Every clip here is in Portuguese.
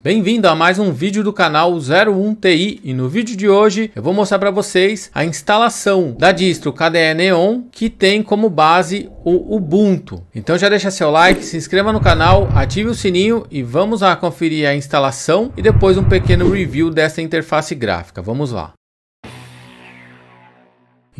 Bem-vindo a mais um vídeo do canal 01TI e no vídeo de hoje eu vou mostrar para vocês a instalação da distro KDE Neon que tem como base o Ubuntu. Então já deixa seu like, se inscreva no canal, ative o sininho e vamos lá conferir a instalação e depois um pequeno review dessa interface gráfica. Vamos lá.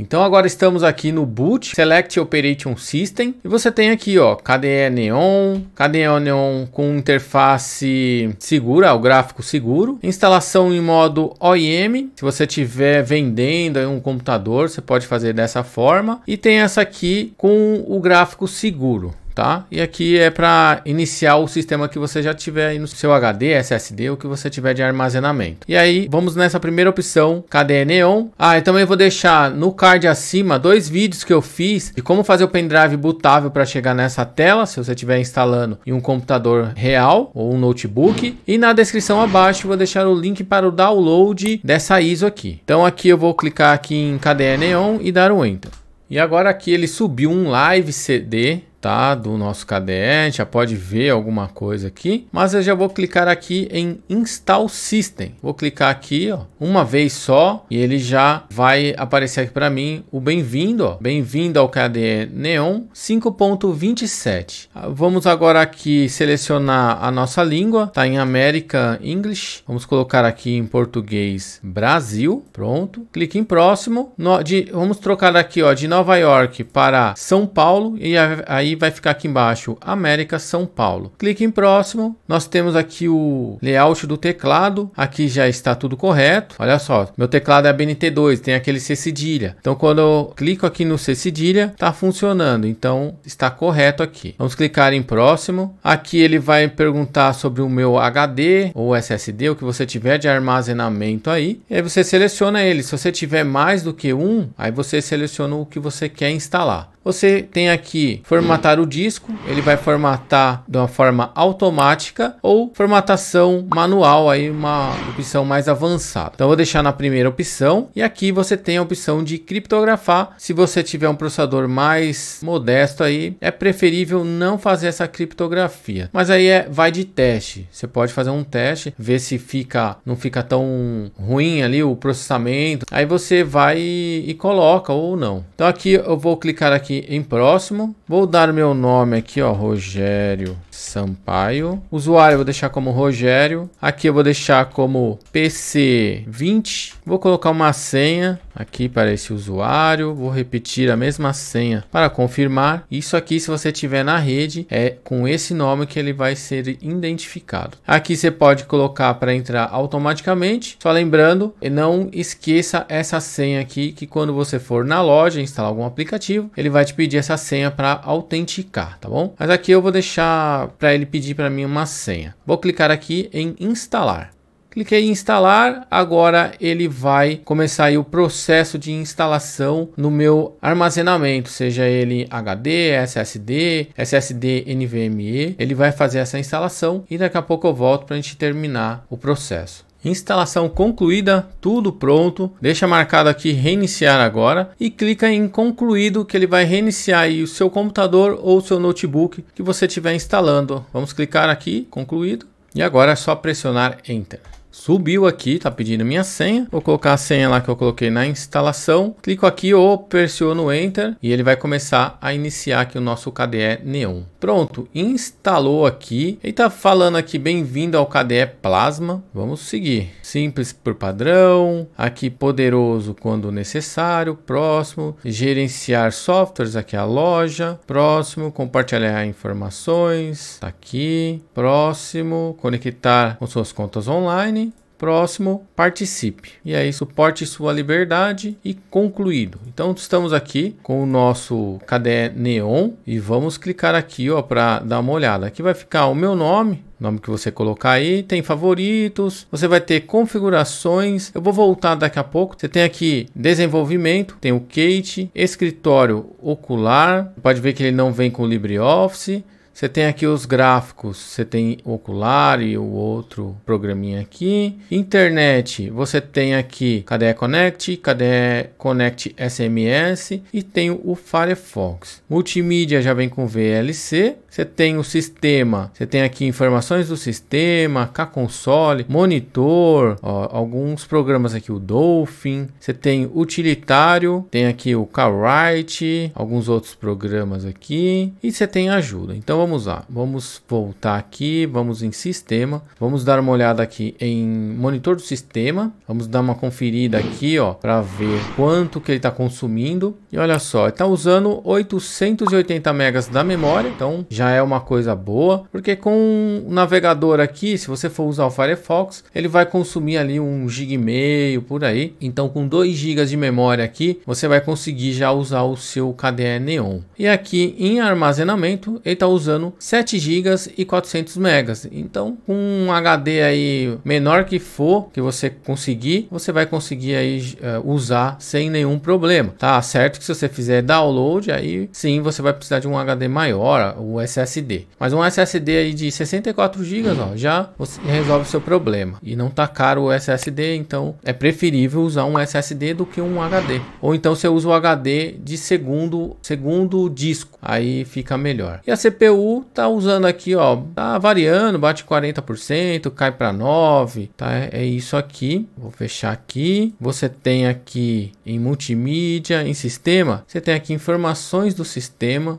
Então agora estamos aqui no Boot, Select Operation System, e você tem aqui, ó, KDE Neon, KDE Neon com interface segura, o gráfico seguro, instalação em modo OIM, se você tiver vendendo um computador, você pode fazer dessa forma, e tem essa aqui com o gráfico seguro tá? E aqui é para iniciar o sistema que você já tiver aí no seu HD, SSD, o que você tiver de armazenamento. E aí, vamos nessa primeira opção, KDE Neon. Ah, eu também vou deixar no card acima dois vídeos que eu fiz de como fazer o pendrive bootável para chegar nessa tela, se você estiver instalando em um computador real ou um notebook. E na descrição abaixo vou deixar o link para o download dessa ISO aqui. Então aqui eu vou clicar aqui em KDE Neon e dar o um Enter. E agora aqui ele subiu um live CD tá? Do nosso KDE, já pode ver alguma coisa aqui, mas eu já vou clicar aqui em Install System. Vou clicar aqui, ó, uma vez só e ele já vai aparecer aqui para mim o bem-vindo, Bem-vindo ao KDE Neon 5.27. Ah, vamos agora aqui selecionar a nossa língua, tá em América English. Vamos colocar aqui em português Brasil. Pronto. Clique em próximo. No, de, vamos trocar aqui, ó, de Nova York para São Paulo e aí vai ficar aqui embaixo América São Paulo. Clique em próximo. Nós temos aqui o layout do teclado. Aqui já está tudo correto. Olha só, meu teclado é BNT2, tem aquele C cedilha. Então quando eu clico aqui no C cedilha, está funcionando. Então está correto aqui. Vamos clicar em próximo. Aqui ele vai perguntar sobre o meu HD ou SSD, o que você tiver de armazenamento aí. E aí você seleciona ele. Se você tiver mais do que um, aí você seleciona o que você quer instalar. Você tem aqui formatar o disco, ele vai formatar de uma forma automática ou formatação manual, aí uma opção mais avançada. Então vou deixar na primeira opção e aqui você tem a opção de criptografar. Se você tiver um processador mais modesto aí, é preferível não fazer essa criptografia. Mas aí é vai de teste. Você pode fazer um teste, ver se fica não fica tão ruim ali o processamento. Aí você vai e, e coloca ou não. Então aqui eu vou clicar aqui em próximo. Vou dar meu nome aqui, ó, Rogério Sampaio. Usuário eu vou deixar como Rogério. Aqui eu vou deixar como PC20. Vou colocar uma senha aqui para esse usuário, vou repetir a mesma senha para confirmar. Isso aqui, se você tiver na rede, é com esse nome que ele vai ser identificado. Aqui você pode colocar para entrar automaticamente. Só lembrando, não esqueça essa senha aqui, que quando você for na loja instalar algum aplicativo, ele vai te pedir essa senha para autenticar, tá bom? Mas aqui eu vou deixar para ele pedir para mim uma senha. Vou clicar aqui em instalar. Cliquei em instalar, agora ele vai começar o processo de instalação no meu armazenamento, seja ele HD, SSD, SSD NVMe, ele vai fazer essa instalação e daqui a pouco eu volto para a gente terminar o processo. Instalação concluída, tudo pronto. Deixa marcado aqui reiniciar agora e clica em concluído que ele vai reiniciar o seu computador ou o seu notebook que você estiver instalando. Vamos clicar aqui, concluído. E agora é só pressionar Enter subiu aqui, tá pedindo minha senha. Vou colocar a senha lá que eu coloquei na instalação. Clico aqui ou pressiono Enter e ele vai começar a iniciar aqui o nosso KDE Neon. Pronto, instalou aqui. Ele tá falando aqui, bem-vindo ao KDE Plasma. Vamos seguir. Simples por padrão. Aqui, poderoso quando necessário. Próximo. Gerenciar softwares, aqui é a loja. Próximo, compartilhar informações. Tá aqui. Próximo, conectar com suas contas online Próximo, participe. E aí, é suporte sua liberdade e concluído. Então, estamos aqui com o nosso cadê Neon e vamos clicar aqui ó para dar uma olhada. Aqui vai ficar o meu nome, nome que você colocar aí, tem favoritos, você vai ter configurações. Eu vou voltar daqui a pouco. Você tem aqui desenvolvimento, tem o Kate, escritório ocular. Pode ver que ele não vem com LibreOffice. Você tem aqui os gráficos, você tem o ocular e o outro programinha aqui. Internet, você tem aqui Cadê Connect, Cadê Connect SMS e tem o Firefox. Multimídia já vem com VLC você tem o sistema, você tem aqui informações do sistema, K-Console, monitor, ó, alguns programas aqui, o Dolphin, você tem utilitário, tem aqui o write, alguns outros programas aqui e você tem ajuda. Então vamos lá, vamos voltar aqui, vamos em sistema, vamos dar uma olhada aqui em monitor do sistema, vamos dar uma conferida aqui, ó, para ver quanto que ele está consumindo. E olha só, está usando 880 megas da memória, então já é uma coisa boa, porque com o navegador aqui, se você for usar o Firefox, ele vai consumir ali um GB e meio por aí. Então com 2 GB de memória aqui, você vai conseguir já usar o seu KDE Neon. E aqui em armazenamento, ele está usando 7 GB e 400 megas. Então com um HD aí menor que for que você conseguir, você vai conseguir aí uh, usar sem nenhum problema. Tá certo que se você fizer download, aí sim você vai precisar de um HD maior, o SSD. Mas um SSD aí de 64 GB, já você resolve o seu problema. E não tá caro o SSD, então é preferível usar um SSD do que um HD. Ou então você usa o HD de segundo, segundo disco, aí fica melhor. E a CPU tá usando aqui, ó, tá variando, bate 40%, cai para 9, tá? é isso aqui. Vou fechar aqui. Você tem aqui em multimídia, em sistema, você tem aqui informações do sistema,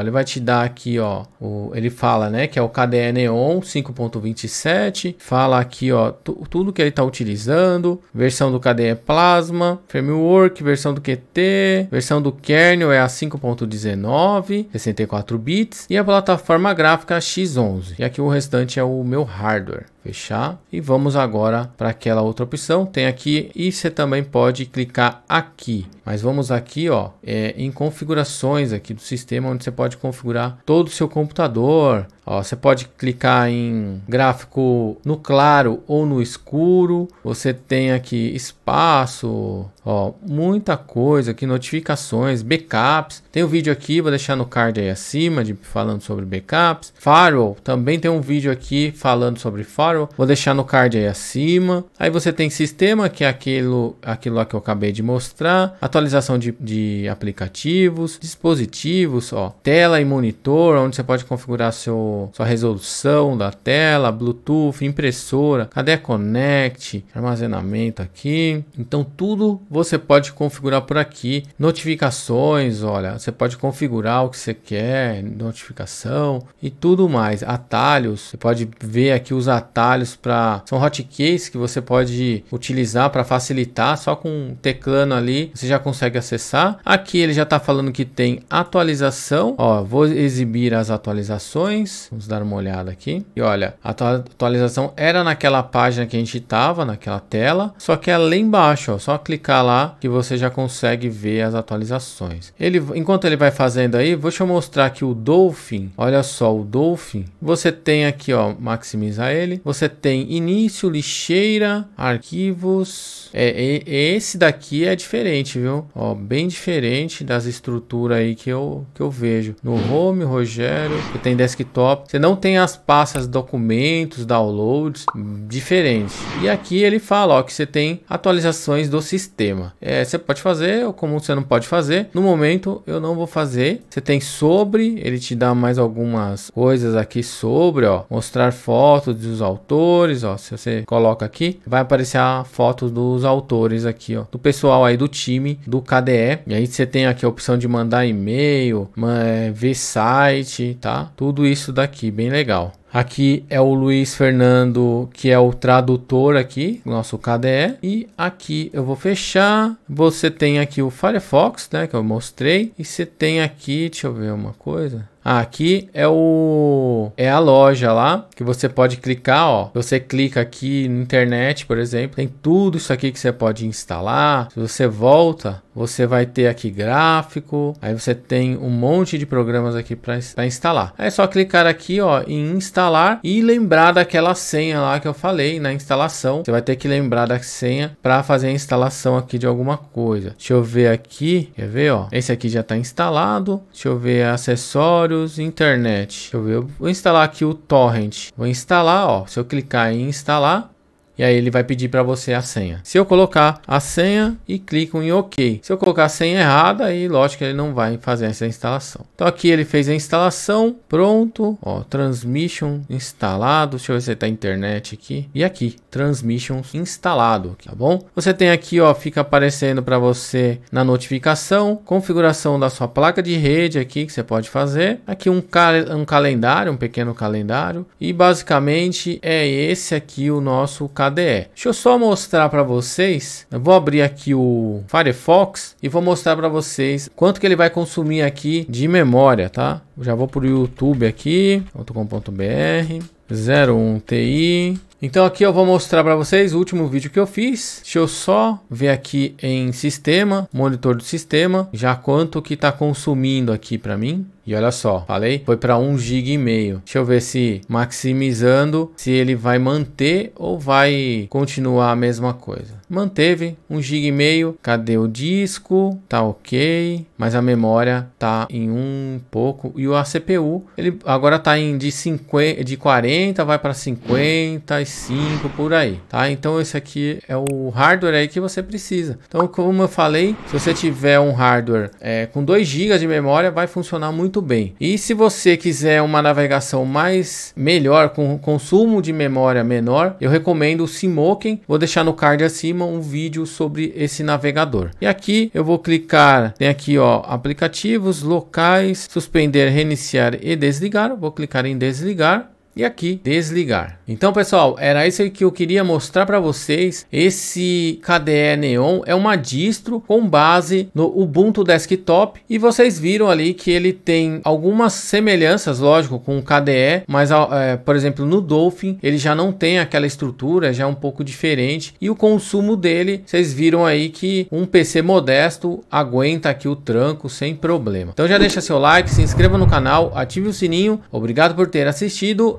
ele vai te dar aqui, ó, o, ele fala, né, que é o KDE Neon 5.27, fala aqui, ó, tudo que ele está utilizando, versão do KDE Plasma, framework, versão do QT, versão do kernel é a 5.19, 64 bits e a plataforma gráfica X11. E aqui o restante é o meu hardware fechar e vamos agora para aquela outra opção tem aqui e você também pode clicar aqui mas vamos aqui ó é, em configurações aqui do sistema onde você pode configurar todo o seu computador você pode clicar em gráfico no claro ou no escuro. Você tem aqui espaço, ó, muita coisa aqui, notificações, backups. Tem um vídeo aqui, vou deixar no card aí acima, de, falando sobre backups. Firewall, também tem um vídeo aqui falando sobre firewall. Vou deixar no card aí acima. Aí você tem sistema, que é aquilo, aquilo lá que eu acabei de mostrar. Atualização de, de aplicativos, dispositivos, ó, tela e monitor, onde você pode configurar seu sua resolução da tela, Bluetooth, impressora, cadê Connect, armazenamento aqui. Então tudo você pode configurar por aqui. Notificações, olha, você pode configurar o que você quer, notificação e tudo mais. Atalhos, você pode ver aqui os atalhos para são hotkeys que você pode utilizar para facilitar só com teclando ali, você já consegue acessar. Aqui ele já está falando que tem atualização. Ó, vou exibir as atualizações Vamos dar uma olhada aqui. E olha, a atualização era naquela página que a gente estava, naquela tela, só que é lá embaixo, ó, só clicar lá que você já consegue ver as atualizações. Ele, enquanto ele vai fazendo aí, vou te mostrar aqui o Dolphin. Olha só o Dolphin. Você tem aqui, ó, maximizar ele. Você tem início, lixeira, arquivos. É, é, esse daqui é diferente, viu? Ó, bem diferente das estruturas aí que eu que eu vejo. No home, Rogério, você tem desktop desktop, você não tem as pastas documentos, downloads, diferentes. E aqui ele fala ó, que você tem atualizações do sistema. É, você pode fazer, ou como você não pode fazer. No momento eu não vou fazer. Você tem sobre, ele te dá mais algumas coisas aqui sobre, ó, mostrar fotos dos autores, ó, se você coloca aqui, vai aparecer a foto dos autores aqui, ó, do pessoal aí do time do KDE. E aí você tem aqui a opção de mandar e-mail, é, ver site, tá? Tudo isso daqui aqui, bem legal. Aqui é o Luiz Fernando, que é o tradutor aqui, nosso KDE. E aqui eu vou fechar. Você tem aqui o Firefox, né, que eu mostrei. E você tem aqui, deixa eu ver uma coisa. Ah, aqui é o é a loja lá que você pode clicar, ó. Você clica aqui na internet, por exemplo, tem tudo isso aqui que você pode instalar. Se você volta, você vai ter aqui gráfico, aí você tem um monte de programas aqui para instalar. É só clicar aqui, ó, em instalar e lembrar daquela senha lá que eu falei na né, instalação. Você vai ter que lembrar da senha para fazer a instalação aqui de alguma coisa. Deixa eu ver aqui, quer ver, ó? Esse aqui já está instalado. Deixa eu ver acessório internet. Deixa eu ver, eu vou instalar aqui o torrent. Vou instalar, ó. Se eu clicar em instalar, e aí ele vai pedir para você a senha. Se eu colocar a senha e clico em OK. Se eu colocar a senha errada, aí lógico que ele não vai fazer essa instalação. Então aqui ele fez a instalação, pronto, ó, transmission instalado, deixa eu ver se tá internet aqui. E aqui, transmission instalado, tá bom? Você tem aqui, ó, fica aparecendo para você na notificação, configuração da sua placa de rede aqui que você pode fazer. Aqui um, cal um calendário, um pequeno calendário e basicamente é esse aqui o nosso calendário KDE. Deixa eu só mostrar para vocês. Eu vou abrir aqui o Firefox e vou mostrar para vocês quanto que ele vai consumir aqui de memória, tá? Eu já vou para o YouTube aqui, .com.br, 01TI, então aqui eu vou mostrar para vocês o último vídeo que eu fiz. Deixa eu só ver aqui em sistema, monitor do sistema, já quanto que está consumindo aqui para mim. E olha só, falei, foi para 1,5 GB e meio. Deixa eu ver se maximizando, se ele vai manter ou vai continuar a mesma coisa. Manteve 1,5 GB e meio. Cadê o disco? Tá OK, mas a memória tá em um pouco e o a CPU, ele agora tá em de 50, de 40 vai para 50 e 5 por aí, tá? Então esse aqui é o hardware aí que você precisa. Então como eu falei, se você tiver um hardware é, com 2 GB de memória, vai funcionar muito bem. E se você quiser uma navegação mais melhor, com consumo de memória menor, eu recomendo o Simoken. Vou deixar no card acima um vídeo sobre esse navegador. E aqui eu vou clicar, tem aqui ó, aplicativos, locais, suspender, reiniciar e desligar. Vou clicar em desligar e aqui desligar. Então, pessoal, era isso que eu queria mostrar para vocês. Esse KDE Neon é uma distro com base no Ubuntu Desktop e vocês viram ali que ele tem algumas semelhanças, lógico, com o KDE, mas, é, por exemplo, no Dolphin ele já não tem aquela estrutura, já é um pouco diferente e o consumo dele, vocês viram aí que um PC modesto aguenta aqui o tranco sem problema. Então já deixa seu like, se inscreva no canal, ative o sininho. Obrigado por ter assistido